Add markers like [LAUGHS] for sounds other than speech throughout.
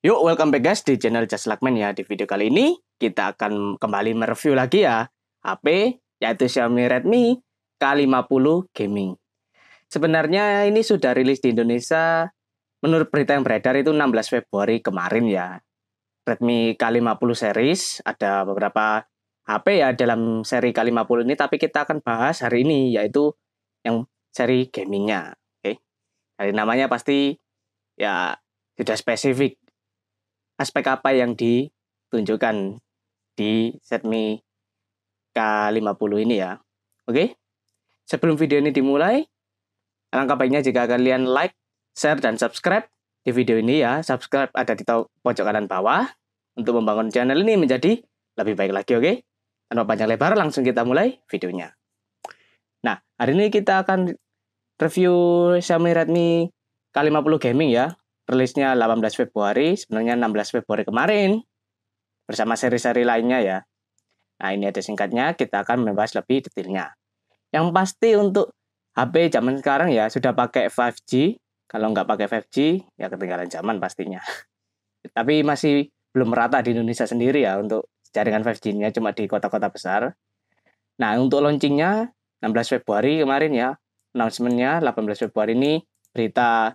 Yuk, welcome back guys di channel Just Lakman ya. Di video kali ini kita akan kembali mereview lagi ya HP yaitu Xiaomi Redmi K50 Gaming. Sebenarnya ini sudah rilis di Indonesia menurut berita yang beredar itu 16 Februari kemarin ya. Redmi K50 series ada beberapa HP ya dalam seri K50 ini tapi kita akan bahas hari ini yaitu yang seri gamingnya. Oke. Okay. Dari namanya pasti ya sudah spesifik aspek apa yang ditunjukkan di Redmi K50 ini ya. Oke. Sebelum video ini dimulai, alangkah baiknya jika kalian like, share dan subscribe di video ini ya. Subscribe ada di pojok kanan bawah untuk membangun channel ini menjadi lebih baik lagi, oke? Tanpa panjang lebar, langsung kita mulai videonya. Nah, hari ini kita akan review Xiaomi Redmi K50 Gaming ya rilisnya 18 Februari, sebenarnya 16 Februari kemarin, bersama seri-seri lainnya ya. Nah ini ada singkatnya, kita akan membahas lebih detailnya. Yang pasti untuk HP zaman sekarang ya sudah pakai 5G, kalau nggak pakai 5G ya ketinggalan zaman pastinya. [LAUGHS] Tapi masih belum merata di Indonesia sendiri ya untuk jaringan 5G-nya cuma di kota-kota besar. Nah untuk launchingnya 16 Februari kemarin ya, announcementnya 18 Februari ini berita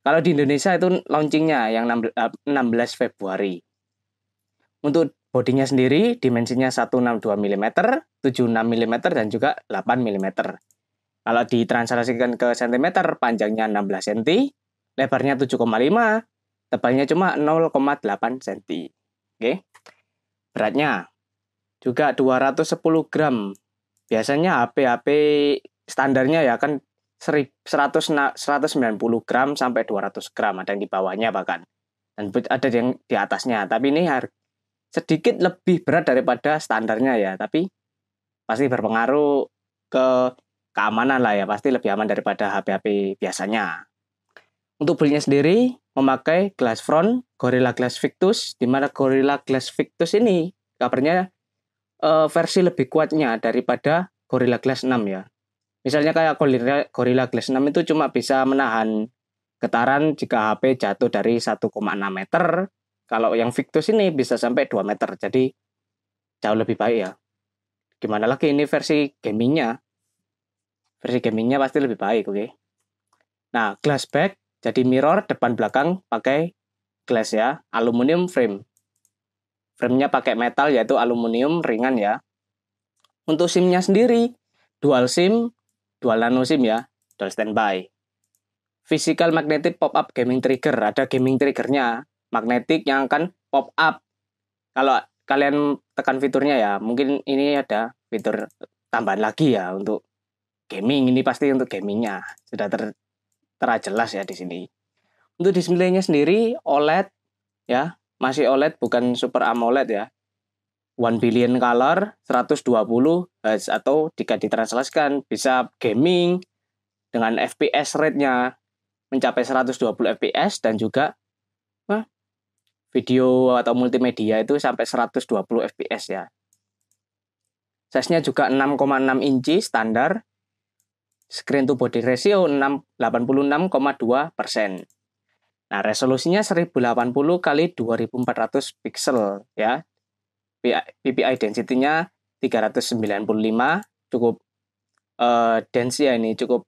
kalau di Indonesia itu launchingnya yang 16 eh, Februari. Untuk bodinya sendiri dimensinya 162 mm, 76 mm dan juga 8 mm. Kalau ditranslasikan ke cm panjangnya 16 cm, lebarnya 7,5, tebalnya cuma 0,8 cm. Oke. Beratnya juga 210 gram. Biasanya HP-HP standarnya ya kan 100, 190 gram sampai 200 gram ada yang di bawahnya bahkan dan ada yang di atasnya tapi ini harga sedikit lebih berat daripada standarnya ya tapi pasti berpengaruh ke keamanan lah ya pasti lebih aman daripada HP-HP biasanya untuk belinya sendiri memakai glass front Gorilla Glass Victus di mana Gorilla Glass Victus ini kabarnya uh, versi lebih kuatnya daripada Gorilla Glass 6 ya Misalnya kayak Gorilla, Gorilla Glass 6 itu cuma bisa menahan getaran jika HP jatuh dari 1,6 meter. Kalau yang Victus ini bisa sampai 2 meter. Jadi jauh lebih baik ya. Gimana lagi ini versi gamingnya. Versi gamingnya pasti lebih baik, oke. Okay? Nah, glass back jadi mirror depan belakang pakai glass ya, aluminium frame. Framenya pakai metal yaitu aluminium ringan ya. Untuk simnya sendiri, dual SIM nano musim ya, dual standby. Physical Magnetic Pop-Up Gaming Trigger, ada gaming triggernya, magnetik yang akan pop up. Kalau kalian tekan fiturnya ya, mungkin ini ada fitur tambahan lagi ya untuk gaming ini pasti untuk gamingnya sudah ter ya di sini. Untuk displaynya sendiri OLED ya, masih OLED bukan Super AMOLED ya. 1 billion color 120 Hz atau jika ditranslasikan bisa gaming dengan FPS rate-nya mencapai 120 fps dan juga apa, video atau multimedia itu sampai 120 fps ya. Size-nya juga 6,6 inci standar. Screen to body ratio 86,2 persen. Nah, resolusinya 1080 kali 2400 pixel ya. PPI density-nya 395 cukup uh, dense ya ini cukup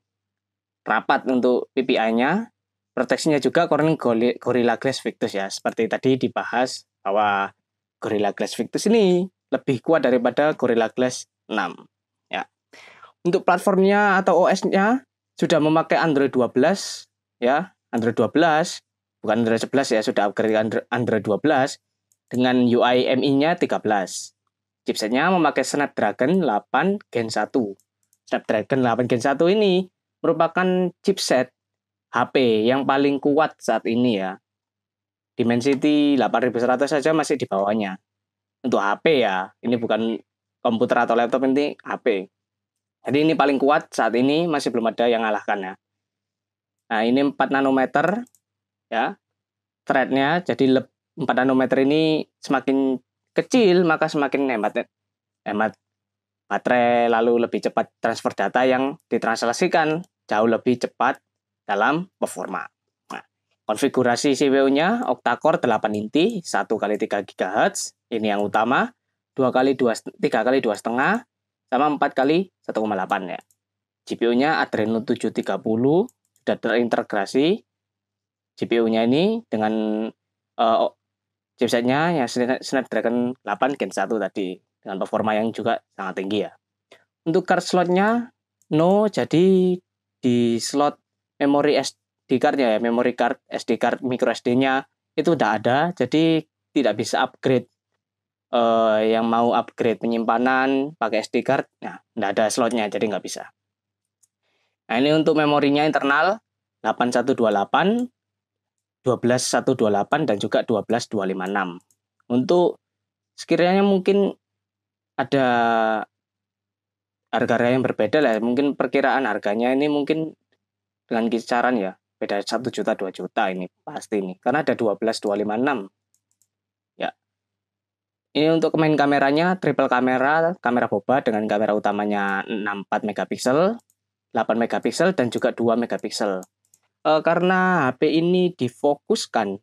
rapat untuk PPI-nya proteksinya juga Corning Gorilla Glass Victus ya seperti tadi dibahas bahwa Gorilla Glass Victus ini lebih kuat daripada Gorilla Glass 6 ya untuk platformnya atau OS-nya sudah memakai Android 12 ya Android 12 bukan Android 11 ya sudah upgrade Android 12 dengan UI MI-nya 13. Chipsetnya memakai Snapdragon 8 Gen 1. Snapdragon 8 Gen 1 ini merupakan chipset HP yang paling kuat saat ini ya. Dimensity 8100 saja masih di bawahnya. Untuk HP ya, ini bukan komputer atau laptop ini HP. Jadi ini paling kuat saat ini masih belum ada yang ngalahkan ya. Nah ini 4 nanometer ya threadnya jadi lebih 4 nanometer ini semakin kecil maka semakin hemat hemat baterai lalu lebih cepat transfer data yang ditranslasikan jauh lebih cepat dalam performa. Nah, konfigurasi CPU-nya octa-core 8 inti 1 kali 3 GHz ini yang utama, 2 kali 2 3 kali 2 setengah sama 4 kali 1,8 ya. GPU-nya Adreno 730 sudah terintegrasi. GPU-nya ini dengan uh, chipsetnya ya Snapdragon 8 Gen 1 tadi dengan performa yang juga sangat tinggi ya. Untuk card slotnya no jadi di slot memori SD cardnya ya memori card SD card micro SD-nya itu udah ada jadi tidak bisa upgrade uh, yang mau upgrade penyimpanan pakai SD card, nah tidak ada slotnya jadi nggak bisa. Nah ini untuk memorinya internal 8128 12128 dan juga 12256. Untuk sekiranya mungkin ada harga yang berbeda lah, ya, mungkin perkiraan harganya ini mungkin dengan kisaran ya, beda 1 juta 2 juta ini pasti ini karena ada 12256. Ya. Ini untuk main kameranya triple kamera, kamera boba dengan kamera utamanya 64 megapiksel, 8 megapiksel dan juga 2 megapiksel uh, karena HP ini difokuskan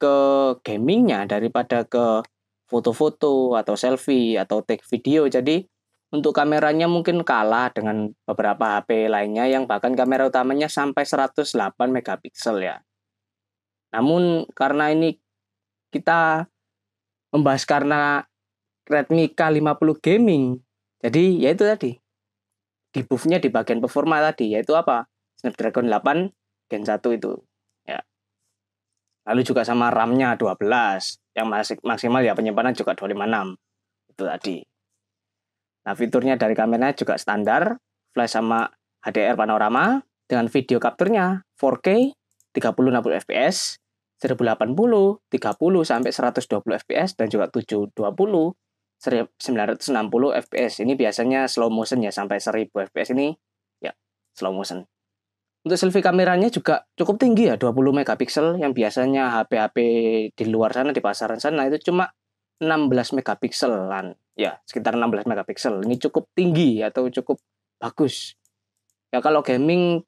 ke gamingnya daripada ke foto-foto atau selfie atau take video. Jadi untuk kameranya mungkin kalah dengan beberapa HP lainnya yang bahkan kamera utamanya sampai 108 megapiksel ya. Namun karena ini kita membahas karena Redmi K50 Gaming. Jadi ya itu tadi. Di buffnya di bagian performa tadi yaitu apa? Snapdragon 8 Gen 1 itu ya lalu juga sama RAM-nya 12 yang maksimal ya penyimpanan juga 256 itu tadi nah fiturnya dari kameranya juga standar flash sama HDR panorama dengan video capture-nya 4K 30 60 fps 1080 30 sampai 120 fps dan juga 720 960 fps ini biasanya slow motion ya sampai 1000 fps ini ya slow motion untuk selfie kameranya juga cukup tinggi ya 20 megapiksel yang biasanya HP-HP di luar sana di pasaran sana itu cuma 16 megapikselan ya sekitar 16 megapiksel ini cukup tinggi atau cukup bagus ya kalau gaming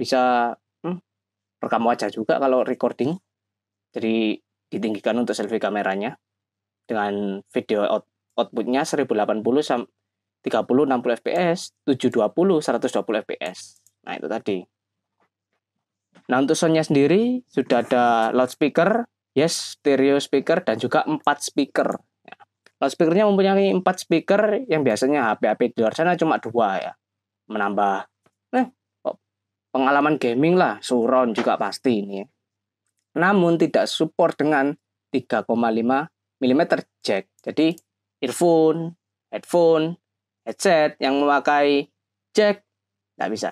bisa hmm, rekam wajah juga kalau recording jadi ditinggikan untuk selfie kameranya dengan video out outputnya 1080 30 60 fps 720 120 fps nah itu tadi Nah untuk soundnya sendiri sudah ada loudspeaker, yes stereo speaker dan juga empat speaker. Loudspeakernya mempunyai empat speaker yang biasanya HP-HP di luar sana cuma dua ya. Menambah eh, pengalaman gaming lah, surround juga pasti ini. Namun tidak support dengan 3,5 mm jack. Jadi earphone, headphone, headset yang memakai jack nggak bisa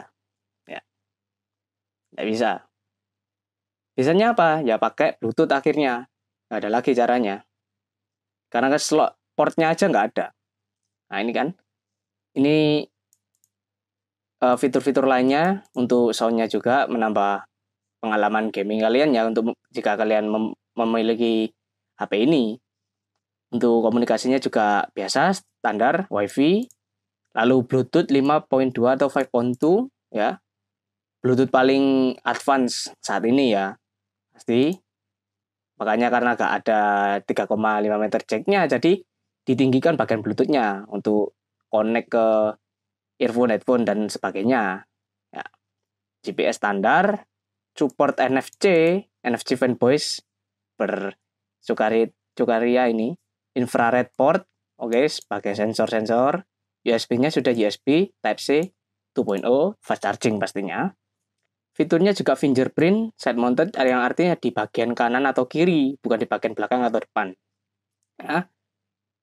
Nggak bisa. Bisanya apa? Ya pakai Bluetooth akhirnya. Nggak ada lagi caranya. Karena kan slot portnya aja nggak ada. Nah ini kan. Ini eh, fitur-fitur lainnya untuk soundnya juga menambah pengalaman gaming kalian ya untuk jika kalian mem memiliki HP ini untuk komunikasinya juga biasa standar WiFi lalu Bluetooth 5.2 atau 5.2 ya Bluetooth paling advance saat ini ya pasti makanya karena gak ada 3,5 meter jacknya jadi ditinggikan bagian Bluetoothnya untuk connect ke earphone, headphone dan sebagainya. Ya. GPS standar, support NFC, NFC fanboys bersukarit Sukaria ini, infrared port, oke okay, sebagai sensor-sensor, USB-nya sudah USB Type C 2.0 fast charging pastinya. Fiturnya juga fingerprint side mounted yang artinya di bagian kanan atau kiri, bukan di bagian belakang atau depan. Ya.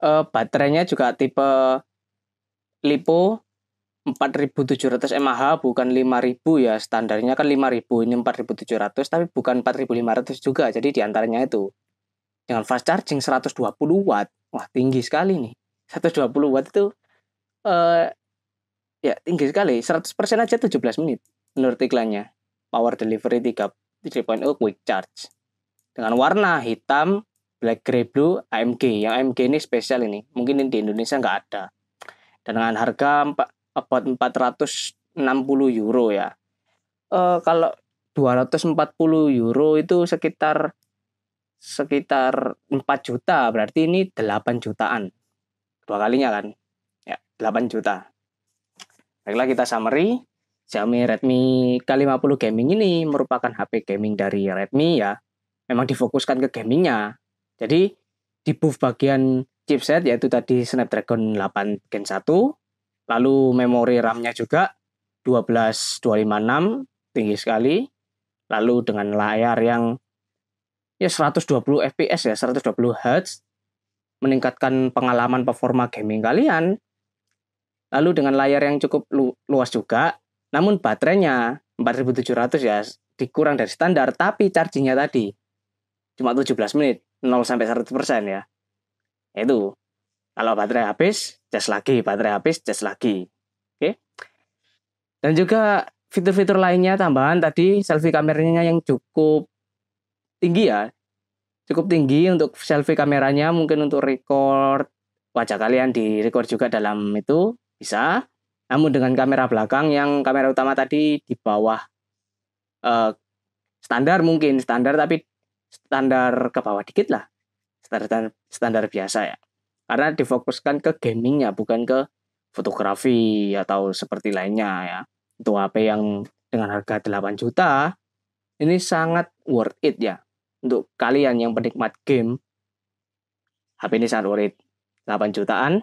E, baterainya juga tipe lipo 4700 mAh bukan 5000 ya standarnya kan 5000 ini 4700 tapi bukan 4500 juga jadi diantaranya itu dengan fast charging 120 watt wah tinggi sekali nih 120 watt itu eh, ya tinggi sekali 100% aja 17 menit menurut iklannya power delivery 3.0 quick charge dengan warna hitam, black, grey, blue, AMG. Yang AMG ini spesial ini, mungkin di Indonesia nggak ada. Dan dengan harga 4, 460 euro ya. E, kalau 240 euro itu sekitar sekitar 4 juta, berarti ini 8 jutaan. Dua kalinya kan? Ya, 8 juta. Baiklah kita summary. Xiaomi Redmi K50 Gaming ini merupakan HP gaming dari Redmi ya. Memang difokuskan ke gamingnya. Jadi di buff bagian chipset yaitu tadi Snapdragon 8 Gen 1, lalu memori RAM-nya juga 12256 tinggi sekali. Lalu dengan layar yang ya 120 fps ya 120 Hz meningkatkan pengalaman performa gaming kalian lalu dengan layar yang cukup lu luas juga namun baterainya 4700 ya dikurang dari standar tapi chargingnya tadi cuma 17 menit 0 sampai 100 persen ya itu kalau baterai habis cas lagi baterai habis cas lagi oke dan juga fitur-fitur lainnya tambahan tadi selfie kameranya yang cukup tinggi ya cukup tinggi untuk selfie kameranya mungkin untuk record wajah kalian di record juga dalam itu bisa namun dengan kamera belakang yang kamera utama tadi di bawah uh, standar mungkin standar tapi standar ke bawah dikit lah standar standar biasa ya karena difokuskan ke gamingnya bukan ke fotografi atau seperti lainnya ya untuk HP yang dengan harga 8 juta ini sangat worth it ya untuk kalian yang penikmat game HP ini sangat worth it 8 jutaan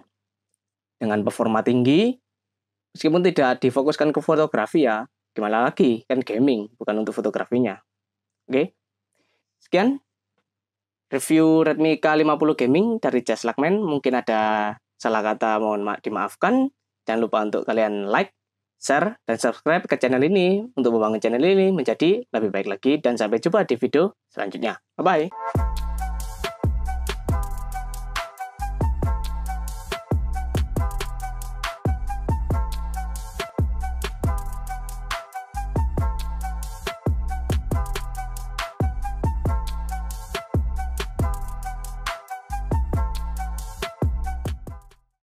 dengan performa tinggi meskipun tidak difokuskan ke fotografi ya, gimana lagi? Kan gaming, bukan untuk fotografinya. Oke. Okay? Sekian review Redmi K50 Gaming dari Jazz Lakman. Mungkin ada salah kata mohon ma dimaafkan. Jangan lupa untuk kalian like, share, dan subscribe ke channel ini untuk membangun channel ini menjadi lebih baik lagi. Dan sampai jumpa di video selanjutnya. Bye-bye.